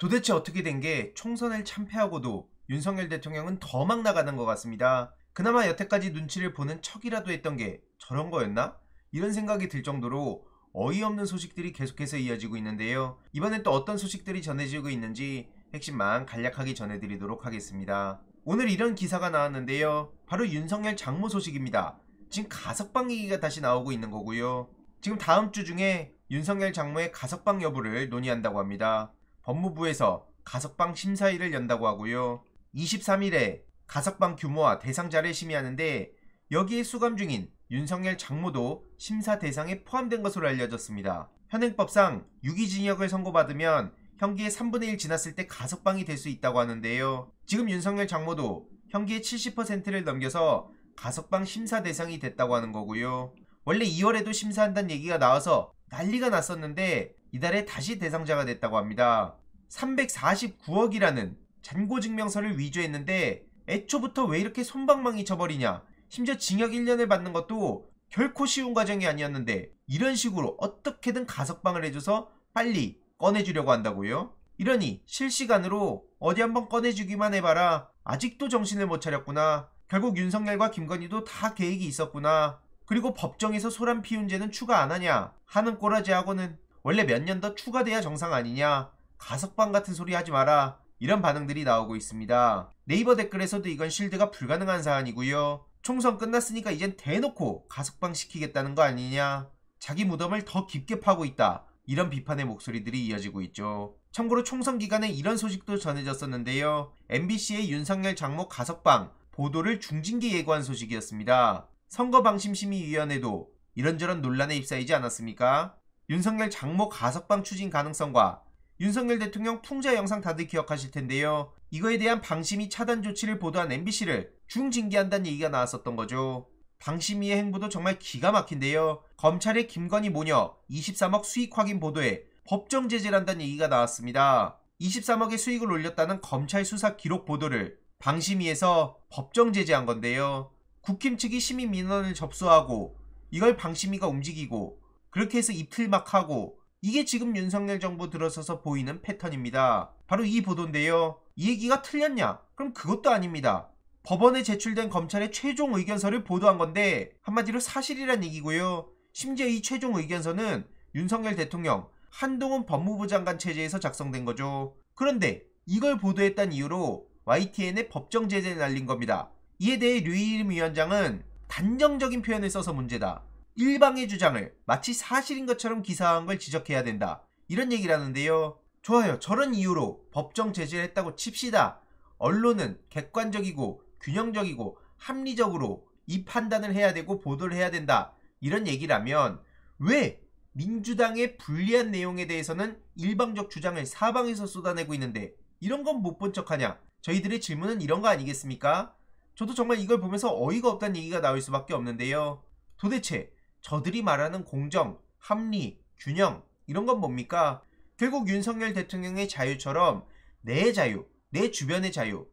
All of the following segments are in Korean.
도대체 어떻게 된 게 총선을 참패하고도 윤석열 대통령은 더 막 나가는 것 같습니다. 그나마 여태까지 눈치를 보는 척이라도 했던 게 저런 거였나? 이런 생각이 들 정도로 어이없는 소식들이 계속해서 이어지고 있는데요. 이번엔 또 어떤 소식들이 전해지고 있는지 핵심만 간략하게 전해드리도록 하겠습니다. 오늘 이런 기사가 나왔는데요. 바로 윤석열 장모 소식입니다. 지금 가석방 얘기가 다시 나오고 있는 거고요. 지금 다음 주 중에 윤석열 장모의 가석방 여부를 논의한다고 합니다. 법무부에서 가석방 심사일을 연다고 하고요. 23일에 가석방 규모와 대상자를 심의하는데 여기에 수감 중인 윤석열 장모도 심사 대상에 포함된 것으로 알려졌습니다. 현행법상 유기징역을 선고받으면 형기의 3분의 1 지났을 때 가석방이 될 수 있다고 하는데요. 지금 윤석열 장모도 형기의 70%를 넘겨서 가석방 심사 대상이 됐다고 하는 거고요. 원래 2월에도 심사한다는 얘기가 나와서 난리가 났었는데 이달에 다시 대상자가 됐다고 합니다. 349억이라는 잔고증명서를 위조했는데 애초부터 왜 이렇게 손방망이 쳐버리냐 심지어 징역 1년을 받는 것도 결코 쉬운 과정이 아니었는데 이런 식으로 어떻게든 가석방을 해줘서 빨리 꺼내주려고 한다고요? 이러니 실시간으로 어디 한번 꺼내주기만 해봐라 아직도 정신을 못 차렸구나 결국 윤석열과 김건희도 다 계획이 있었구나 그리고 법정에서 소란 피운 죄는 추가 안 하냐 하는 꼬라지하고는 원래 몇 년 더 추가돼야 정상 아니냐 가석방 같은 소리 하지 마라 이런 반응들이 나오고 있습니다. 네이버 댓글에서도 이건 실드가 불가능한 사안이고요. 총선 끝났으니까 이젠 대놓고 가석방 시키겠다는 거 아니냐 자기 무덤을 더 깊게 파고 있다 이런 비판의 목소리들이 이어지고 있죠. 참고로 총선 기간에 이런 소식도 전해졌었는데요. MBC의 윤석열 장모 가석방 보도를 중징계 예고한 소식이었습니다. 선거방심심의위원회도 이런저런 논란에 입사이지 않았습니까? 윤석열 장모 가석방 추진 가능성과 윤석열 대통령 풍자 영상 다들 기억하실 텐데요. 이거에 대한 방심위 차단 조치를 보도한 MBC를 중징계한다는 얘기가 나왔었던 거죠. 방심위의 행보도 정말 기가 막힌데요. 검찰의 김건희 모녀 23억 수익 확인 보도에 법정 제재란다는 얘기가 나왔습니다. 23억의 수익을 올렸다는 검찰 수사 기록 보도를 방심위에서 법정 제재한 건데요. 국힘 측이 시민 민원을 접수하고 이걸 방심위가 움직이고 그렇게 해서 입틀막 하고 이게 지금 윤석열 정부 들어서서 보이는 패턴입니다. 바로 이 보도인데요. 이 얘기가 틀렸냐? 그럼 그것도 아닙니다. 법원에 제출된 검찰의 최종 의견서를 보도한 건데 한마디로 사실이란 얘기고요. 심지어 이 최종 의견서는 윤석열 대통령 한동훈 법무부 장관 체제에서 작성된 거죠. 그런데 이걸 보도했다는 이유로 YTN의 법정 제재를 날린 겁니다. 이에 대해 류이림 위원장은 단정적인 표현을 써서 문제다. 일방의 주장을 마치 사실인 것처럼 기사한 걸 지적해야 된다. 이런 얘기라는데요. 좋아요. 저런 이유로 법정 제재를 했다고 칩시다. 언론은 객관적이고 균형적이고 합리적으로 이 판단을 해야 되고 보도를 해야 된다. 이런 얘기라면 왜 민주당의 불리한 내용에 대해서는 일방적 주장을 사방에서 쏟아내고 있는데 이런 건 못 본 척하냐? 저희들의 질문은 이런 거 아니겠습니까? 저도 정말 이걸 보면서 어이가 없다는 얘기가 나올 수밖에 없는데요. 도대체 저들이 말하는 공정, 합리, 균형 이런 건 뭡니까? 결국 윤석열 대통령의 자유처럼 내 자유, 내 주변의 자유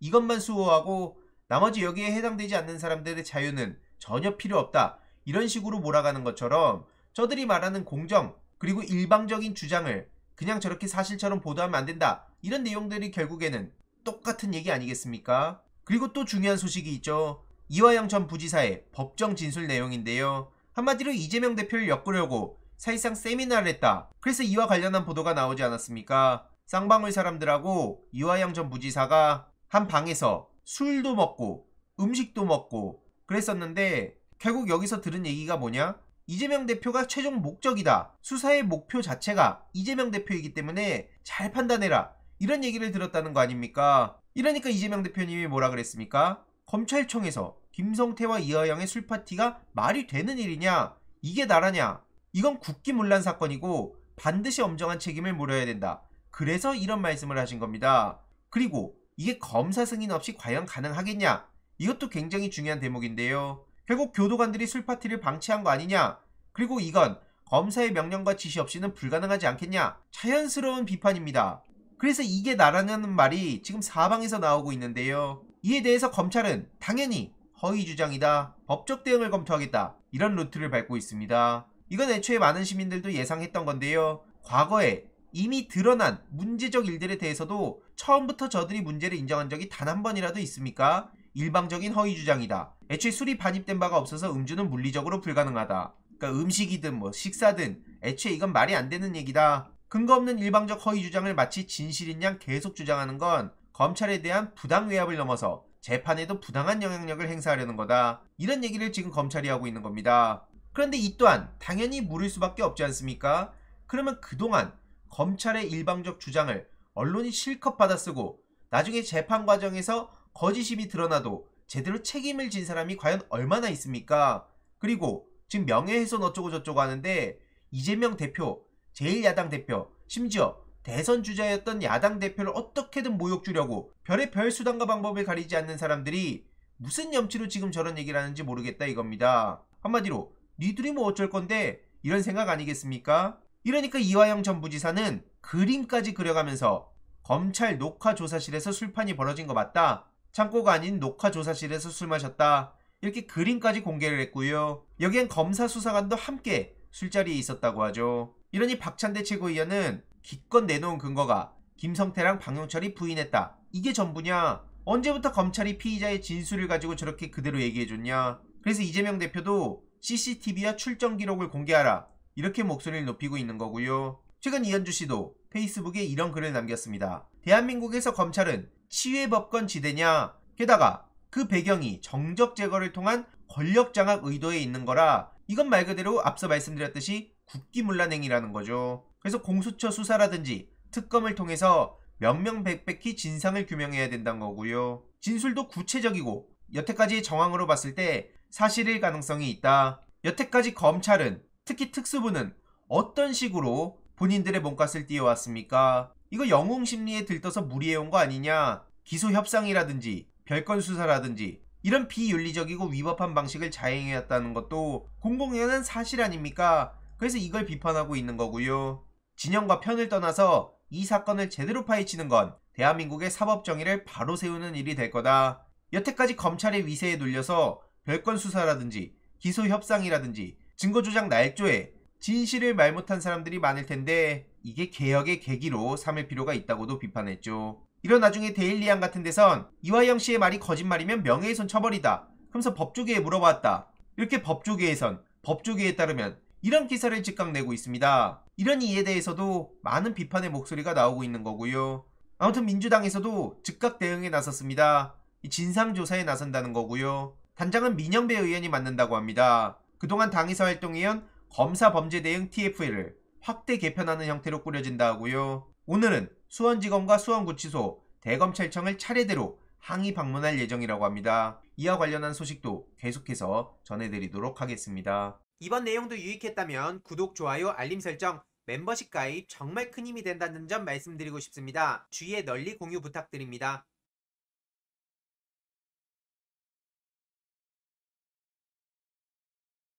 이것만 수호하고 나머지 여기에 해당되지 않는 사람들의 자유는 전혀 필요 없다. 이런 식으로 몰아가는 것처럼 저들이 말하는 공정 그리고 일방적인 주장을 그냥 저렇게 사실처럼 보도하면 안 된다. 이런 내용들이 결국에는 똑같은 얘기 아니겠습니까? 그리고 또 중요한 소식이 있죠. 이화영 전 부지사의 법정 진술 내용인데요. 한마디로 이재명 대표를 엮으려고 사실상 세미나를 했다. 그래서 이와 관련한 보도가 나오지 않았습니까? 쌍방울 사람들하고 이화영 전 부지사가 한 방에서 술도 먹고 음식도 먹고 그랬었는데 결국 여기서 들은 얘기가 뭐냐? 이재명 대표가 최종 목적이다. 수사의 목표 자체가 이재명 대표이기 때문에 잘 판단해라. 이런 얘기를 들었다는 거 아닙니까? 이러니까 이재명 대표님이 뭐라 그랬습니까? 검찰청에서 김성태와 이하영의 술파티가 말이 되는 일이냐? 이게 나라냐? 이건 국기문란 사건이고 반드시 엄정한 책임을 물어야 된다. 그래서 이런 말씀을 하신 겁니다. 그리고 이게 검사 승인 없이 과연 가능하겠냐? 이것도 굉장히 중요한 대목인데요. 결국 교도관들이 술파티를 방치한 거 아니냐? 그리고 이건 검사의 명령과 지시 없이는 불가능하지 않겠냐? 자연스러운 비판입니다. 그래서 이게 나라냐는 말이 지금 사방에서 나오고 있는데요. 이에 대해서 검찰은 당연히 허위 주장이다. 법적 대응을 검토하겠다. 이런 루트를 밟고 있습니다. 이건 애초에 많은 시민들도 예상했던 건데요. 과거에 이미 드러난 문제적 일들에 대해서도 처음부터 저들이 문제를 인정한 적이 단 한 번이라도 있습니까? 일방적인 허위 주장이다. 애초에 술이 반입된 바가 없어서 음주는 물리적으로 불가능하다. 그러니까 음식이든 뭐 식사든 애초에 이건 말이 안 되는 얘기다. 근거 없는 일방적 허위 주장을 마치 진실인 양 계속 주장하는 건 검찰에 대한 부당 외압을 넘어서 재판에도 부당한 영향력을 행사하려는 거다. 이런 얘기를 지금 검찰이 하고 있는 겁니다. 그런데 이 또한 당연히 물을 수밖에 없지 않습니까? 그러면 그동안 검찰의 일방적 주장을 언론이 실컷 받아쓰고 나중에 재판 과정에서 거짓심이 드러나도 제대로 책임을 진 사람이 과연 얼마나 있습니까? 그리고 지금 명예훼손 어쩌고저쩌고 하는데 이재명 대표, 제1야당 대표, 심지어 대선 주자였던 야당 대표를 어떻게든 모욕 주려고 별의 별 수단과 방법을 가리지 않는 사람들이 무슨 염치로 지금 저런 얘기를 하는지 모르겠다 이겁니다. 한마디로 니들이 뭐 어쩔 건데 이런 생각 아니겠습니까? 이러니까 이화영 전 부지사는 그림까지 그려가면서 검찰 녹화조사실에서 술판이 벌어진 거 맞다. 창고가 아닌 녹화조사실에서 술 마셨다. 이렇게 그림까지 공개를 했고요. 여기엔 검사 수사관도 함께 술자리에 있었다고 하죠. 이러니 박찬대 최고위원은 기껏 내놓은 근거가 김성태랑 박용철이 부인했다. 이게 전부냐? 언제부터 검찰이 피의자의 진술을 가지고 저렇게 그대로 얘기해줬냐? 그래서 이재명 대표도 CCTV와 출정 기록을 공개하라. 이렇게 목소리를 높이고 있는 거고요. 최근 이현주 씨도 페이스북에 이런 글을 남겼습니다. 대한민국에서 검찰은 치외법권 지대냐? 게다가 그 배경이 정적 제거를 통한 권력 장악 의도에 있는 거라 이건 말 그대로 앞서 말씀드렸듯이 국기문란행이라는 거죠. 그래서 공수처 수사라든지 특검을 통해서 명명백백히 진상을 규명해야 된다는 거고요. 진술도 구체적이고 여태까지 의 정황으로 봤을 때 사실일 가능성이 있다. 여태까지 검찰은 특히 특수부는 어떤 식으로 본인들의 몸값을 띄워왔습니까? 이거 영웅 심리에 들떠서 무리해온 거 아니냐? 기소 협상이라든지 별건 수사라든지 이런 비윤리적이고 위법한 방식을 자행해왔다는 것도 공공연한 사실 아닙니까? 그래서 이걸 비판하고 있는 거고요. 진영과 편을 떠나서 이 사건을 제대로 파헤치는 건 대한민국의 사법 정의를 바로 세우는 일이 될 거다. 여태까지 검찰의 위세에 눌려서 별건 수사라든지 기소 협상이라든지 증거 조작 날조에 진실을 말 못한 사람들이 많을 텐데 이게 개혁의 계기로 삼을 필요가 있다고도 비판했죠. 이런 나중에 데일리안 같은 데선 이화영 씨의 말이 거짓말이면 명예훼손 처벌이다. 그러면서 법조계에 물어봤다. 이렇게 법조계에선 법조계에 따르면 이런 기사를 즉각 내고 있습니다. 이런 이에 대해서도 많은 비판의 목소리가 나오고 있는 거고요. 아무튼 민주당에서도 즉각 대응에 나섰습니다. 진상조사에 나선다는 거고요. 단장은 민영배 의원이 맡는다고 합니다. 그동안 당에서 활동해온 검사범죄대응 TFL을 확대 개편하는 형태로 꾸려진다 하고요. 오늘은 수원지검과 수원구치소, 대검찰청을 차례대로 항의 방문할 예정이라고 합니다. 이와 관련한 소식도 계속해서 전해드리도록 하겠습니다. 이번 내용도 유익했다면 구독, 좋아요, 알림 설정, 멤버십 가입 정말 큰 힘이 된다는 점 말씀드리고 싶습니다. 주위에 널리 공유 부탁드립니다.